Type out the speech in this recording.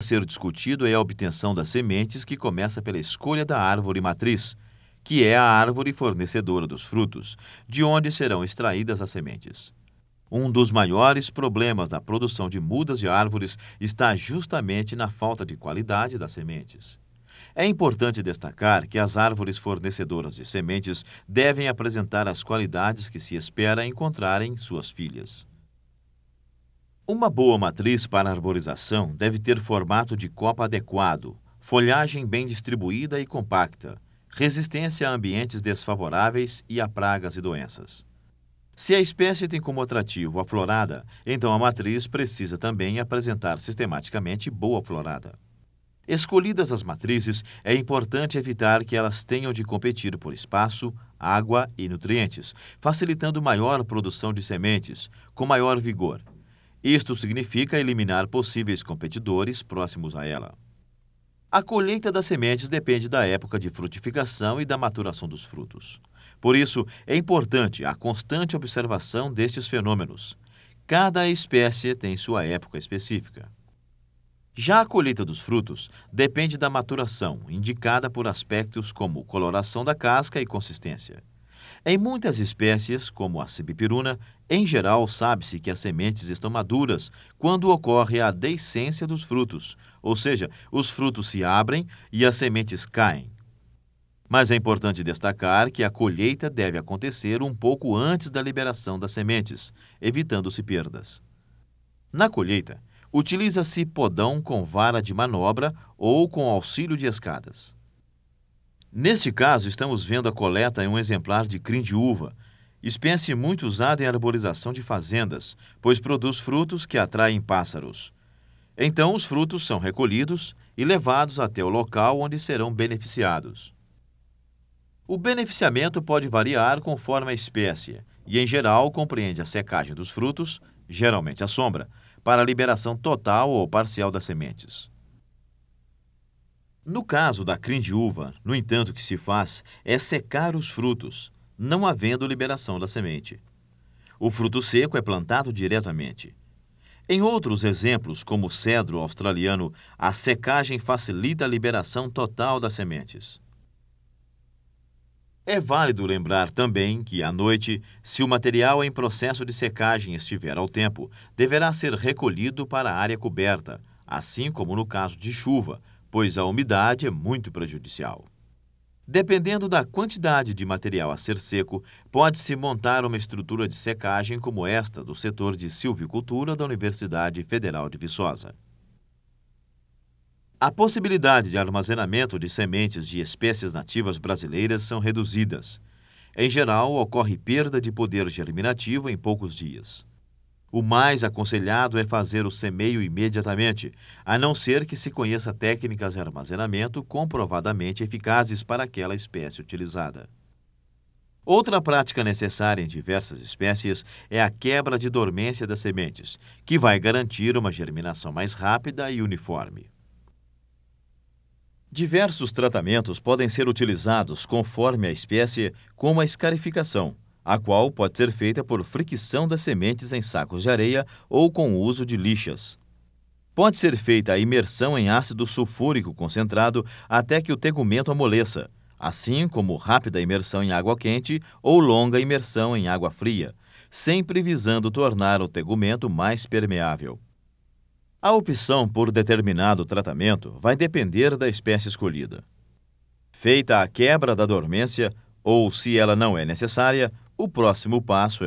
ser discutido é a obtenção das sementes, que começa pela escolha da árvore matriz, que é a árvore fornecedora dos frutos, de onde serão extraídas as sementes. Um dos maiores problemas na produção de mudas de árvores está justamente na falta de qualidade das sementes. É importante destacar que as árvores fornecedoras de sementes devem apresentar as qualidades que se espera encontrar em suas filhas. Uma boa matriz para arborização deve ter formato de copa adequado, folhagem bem distribuída e compacta, resistência a ambientes desfavoráveis e a pragas e doenças. Se a espécie tem como atrativo a florada, então a matriz precisa também apresentar sistematicamente boa florada. Escolhidas as matrizes, é importante evitar que elas tenham de competir por espaço, água e nutrientes, facilitando maior produção de sementes, com maior vigor isto significa eliminar possíveis competidores próximos a ela. A colheita das sementes depende da época de frutificação e da maturação dos frutos. Por isso, é importante a constante observação destes fenômenos. Cada espécie tem sua época específica. Já a colheita dos frutos depende da maturação, indicada por aspectos como coloração da casca e consistência. Em muitas espécies, como a cibipiruna, em geral sabe-se que as sementes estão maduras quando ocorre a deiscência dos frutos, ou seja, os frutos se abrem e as sementes caem. Mas é importante destacar que a colheita deve acontecer um pouco antes da liberação das sementes, evitando-se perdas. Na colheita, utiliza-se podão com vara de manobra ou com auxílio de escadas. Neste caso, estamos vendo a coleta em um exemplar de crin de uva, espécie muito usada em arborização de fazendas, pois produz frutos que atraem pássaros. Então, os frutos são recolhidos e levados até o local onde serão beneficiados. O beneficiamento pode variar conforme a espécie e, em geral, compreende a secagem dos frutos, geralmente à sombra, para a liberação total ou parcial das sementes. No caso da crindiúva, no entanto, o que se faz é secar os frutos, não havendo liberação da semente. O fruto seco é plantado diretamente. Em outros exemplos, como o cedro australiano, a secagem facilita a liberação total das sementes. É válido lembrar também que, à noite, se o material em processo de secagem estiver ao tempo, deverá ser recolhido para a área coberta, assim como no caso de chuva, pois a umidade é muito prejudicial. Dependendo da quantidade de material a ser seco, pode-se montar uma estrutura de secagem como esta do setor de silvicultura da Universidade Federal de Viçosa. A possibilidade de armazenamento de sementes de espécies nativas brasileiras são reduzidas. Em geral, ocorre perda de poder germinativo em poucos dias. O mais aconselhado é fazer o semeio imediatamente, a não ser que se conheça técnicas de armazenamento comprovadamente eficazes para aquela espécie utilizada. Outra prática necessária em diversas espécies é a quebra de dormência das sementes, que vai garantir uma germinação mais rápida e uniforme. Diversos tratamentos podem ser utilizados conforme a espécie, como a escarificação a qual pode ser feita por fricção das sementes em sacos de areia ou com o uso de lixas. Pode ser feita a imersão em ácido sulfúrico concentrado até que o tegumento amoleça, assim como rápida imersão em água quente ou longa imersão em água fria, sempre visando tornar o tegumento mais permeável. A opção por determinado tratamento vai depender da espécie escolhida. Feita a quebra da dormência, ou se ela não é necessária, o próximo passo é